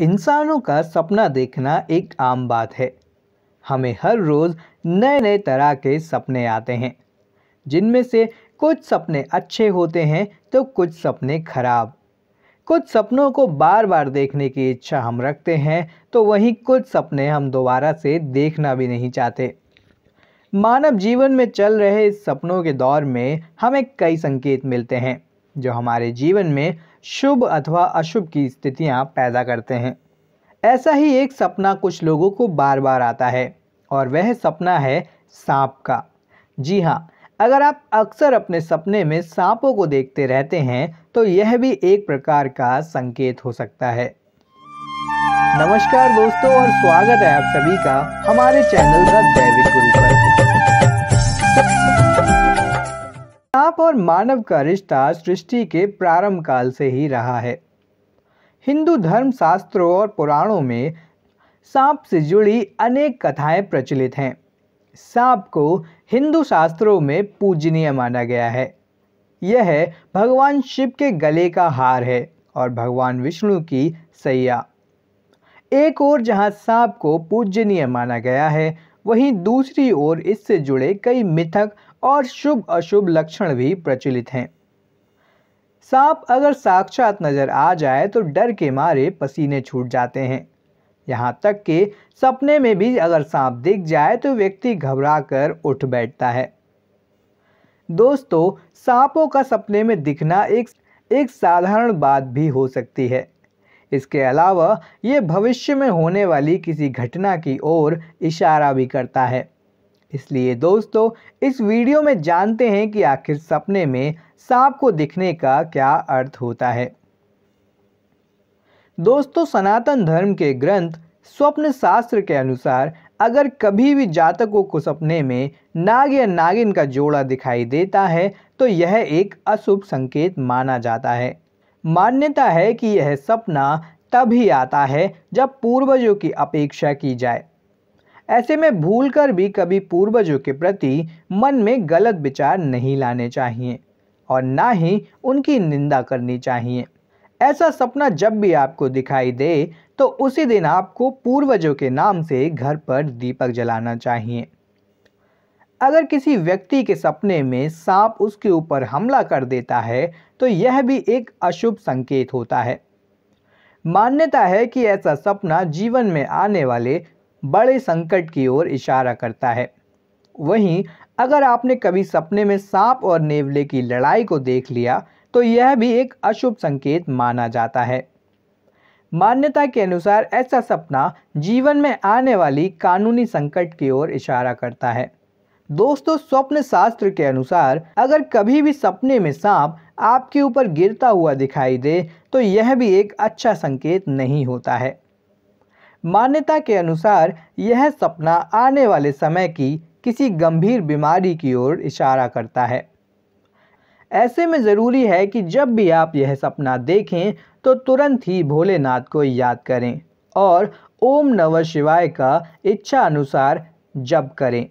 इंसानों का सपना देखना एक आम बात है हमें हर रोज़ नए नए तरह के सपने आते हैं जिनमें से कुछ सपने अच्छे होते हैं तो कुछ सपने खराब कुछ सपनों को बार बार देखने की इच्छा हम रखते हैं तो वहीं कुछ सपने हम दोबारा से देखना भी नहीं चाहते मानव जीवन में चल रहे इस सपनों के दौर में हमें कई संकेत मिलते हैं जो हमारे जीवन में शुभ अथवा अशुभ की स्थितियां पैदा करते हैं ऐसा ही एक सपना कुछ लोगों को बार बार आता है और वह सपना है सांप का जी हाँ अगर आप अक्सर अपने सपने में सांपों को देखते रहते हैं तो यह भी एक प्रकार का संकेत हो सकता है नमस्कार दोस्तों और स्वागत है आप सभी का हमारे चैनल द दैविक गुरु पर सांप और मानव का रिश्ता सृष्टि के प्रारंभ काल से ही रहा है हिंदू धर्म शास्त्रों और पुराणों में सांप से जुड़ी अनेक कथाएं प्रचलित हैं सांप को हिंदू शास्त्रों में पूजनीय माना गया है यह भगवान शिव के गले का हार है और भगवान विष्णु की सैया एक और जहां सांप को पूजनीय माना गया है वहीं दूसरी ओर इससे जुड़े कई मिथक और शुभ अशुभ लक्षण भी प्रचलित हैं सांप अगर साक्षात नज़र आ जाए तो डर के मारे पसीने छूट जाते हैं यहाँ तक कि सपने में भी अगर सांप दिख जाए तो व्यक्ति घबरा कर उठ बैठता है दोस्तों सांपों का सपने में दिखना एक एक साधारण बात भी हो सकती है इसके अलावा ये भविष्य में होने वाली किसी घटना की ओर इशारा भी करता है इसलिए दोस्तों इस वीडियो में जानते हैं कि आखिर सपने में सांप को दिखने का क्या अर्थ होता है दोस्तों सनातन धर्म के ग्रंथ स्वप्न शास्त्र के अनुसार अगर कभी भी जातकों को सपने में नाग या नागिन का जोड़ा दिखाई देता है तो यह एक अशुभ संकेत माना जाता है मान्यता है कि यह सपना तभी आता है जब पूर्वजों की अपेक्षा की जाए ऐसे में भूलकर भी कभी पूर्वजों के प्रति मन में गलत विचार नहीं लाने चाहिए और ना ही उनकी निंदा करनी चाहिए ऐसा सपना जब भी आपको दिखाई दे तो उसी दिन आपको पूर्वजों के नाम से घर पर दीपक जलाना चाहिए अगर किसी व्यक्ति के सपने में सांप उसके ऊपर हमला कर देता है तो यह भी एक अशुभ संकेत होता है मान्यता है कि ऐसा सपना जीवन में आने वाले बड़े संकट की ओर इशारा करता है वहीं अगर आपने कभी सपने में सांप और नेवले की लड़ाई को देख लिया तो यह भी एक अशुभ संकेत माना जाता है मान्यता के अनुसार ऐसा सपना जीवन में आने वाली कानूनी संकट की ओर इशारा करता है दोस्तों स्वप्न शास्त्र के अनुसार अगर कभी भी सपने में सांप आपके ऊपर गिरता हुआ दिखाई दे तो यह भी एक अच्छा संकेत नहीं होता है मान्यता के अनुसार यह सपना आने वाले समय की किसी गंभीर बीमारी की ओर इशारा करता है ऐसे में ज़रूरी है कि जब भी आप यह सपना देखें तो तुरंत ही भोलेनाथ को याद करें और ओम नमः शिवाय का इच्छा अनुसार जप करें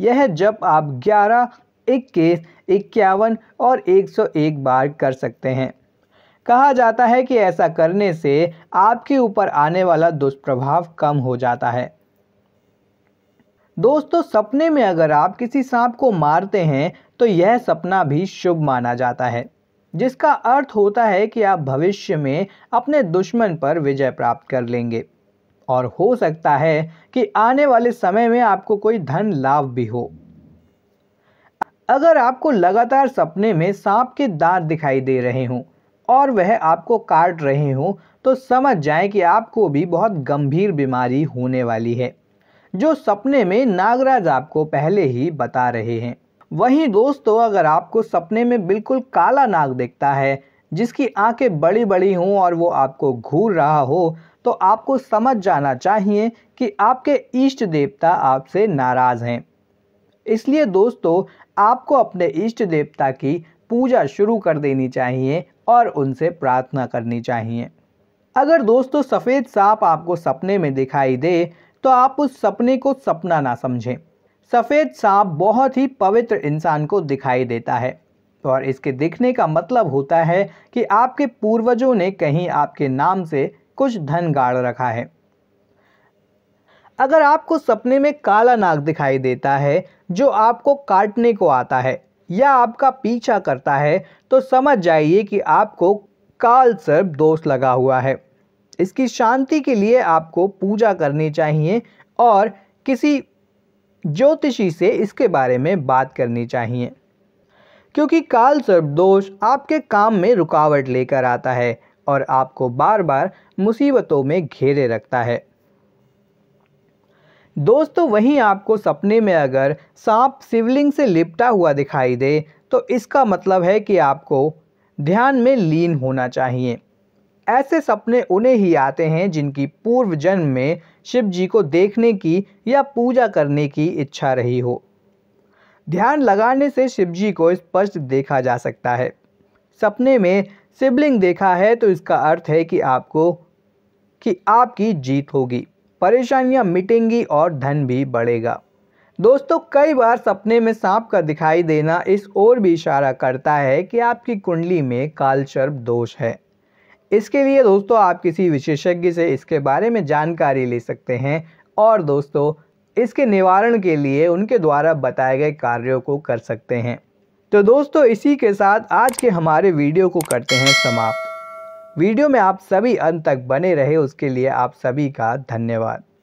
यह जब आप 11, इक्कीस इक्यावन और 101 बार कर सकते हैं कहा जाता है कि ऐसा करने से आपके ऊपर आने वाला दुष्प्रभाव कम हो जाता है दोस्तों सपने में अगर आप किसी सांप को मारते हैं तो यह सपना भी शुभ माना जाता है जिसका अर्थ होता है कि आप भविष्य में अपने दुश्मन पर विजय प्राप्त कर लेंगे और हो सकता है कि आने वाले समय में आपको कोई धन लाभ भी हो अगर आपको लगातार सपने में सांप के दांत दिखाई दे रहे हों और वह आपको काट रहे हों तो समझ जाएं कि आपको भी बहुत गंभीर बीमारी होने वाली है जो सपने में नागराज आपको पहले ही बता रहे हैं वहीं दोस्तों अगर आपको सपने में बिल्कुल काला नाग दिखता है जिसकी आंखें बड़ी बड़ी हों और वो आपको घूर रहा हो तो आपको समझ जाना चाहिए कि आपके इष्ट देवता आपसे नाराज़ हैं इसलिए दोस्तों आपको अपने इष्ट देवता की पूजा शुरू कर देनी चाहिए और उनसे प्रार्थना करनी चाहिए अगर दोस्तों सफ़ेद सांप आपको सपने में दिखाई दे तो आप उस सपने को सपना ना समझें सफ़ेद सांप बहुत ही पवित्र इंसान को दिखाई देता है और इसके दिखने का मतलब होता है कि आपके पूर्वजों ने कहीं आपके नाम से कुछ धन गाड़ रखा है अगर आपको सपने में काला नाग दिखाई देता है जो आपको काटने को आता है या आपका पीछा करता है तो समझ जाइए कि आपको काल सर्प दोष लगा हुआ है इसकी शांति के लिए आपको पूजा करनी चाहिए और किसी ज्योतिषी से इसके बारे में बात करनी चाहिए क्योंकि काल सर्प दोष आपके काम में रुकावट लेकर आता है और आपको बार बार मुसीबतों में घेरे रखता है दोस्तों वहीं आपको सपने में अगर सांप शिवलिंग से लिपटा हुआ दिखाई दे तो इसका मतलब है कि आपको ध्यान में लीन होना चाहिए ऐसे सपने उन्हें ही आते हैं जिनकी पूर्व जन्म में शिव जी को देखने की या पूजा करने की इच्छा रही हो ध्यान लगाने से शिव जी को स्पष्ट देखा जा सकता है सपने में सिबलिंग देखा है तो इसका अर्थ है कि आपको कि आपकी जीत होगी परेशानियां मिटेंगी और धन भी बढ़ेगा दोस्तों कई बार सपने में सांप का दिखाई देना इस ओर भी इशारा करता है कि आपकी कुंडली में कालचर्प दोष है इसके लिए दोस्तों आप किसी विशेषज्ञ से इसके बारे में जानकारी ले सकते हैं और दोस्तों इसके निवारण के लिए उनके द्वारा बताए गए कार्यों को कर सकते हैं तो दोस्तों इसी के साथ आज के हमारे वीडियो को करते हैं समाप्त वीडियो में आप सभी अंत तक बने रहे उसके लिए आप सभी का धन्यवाद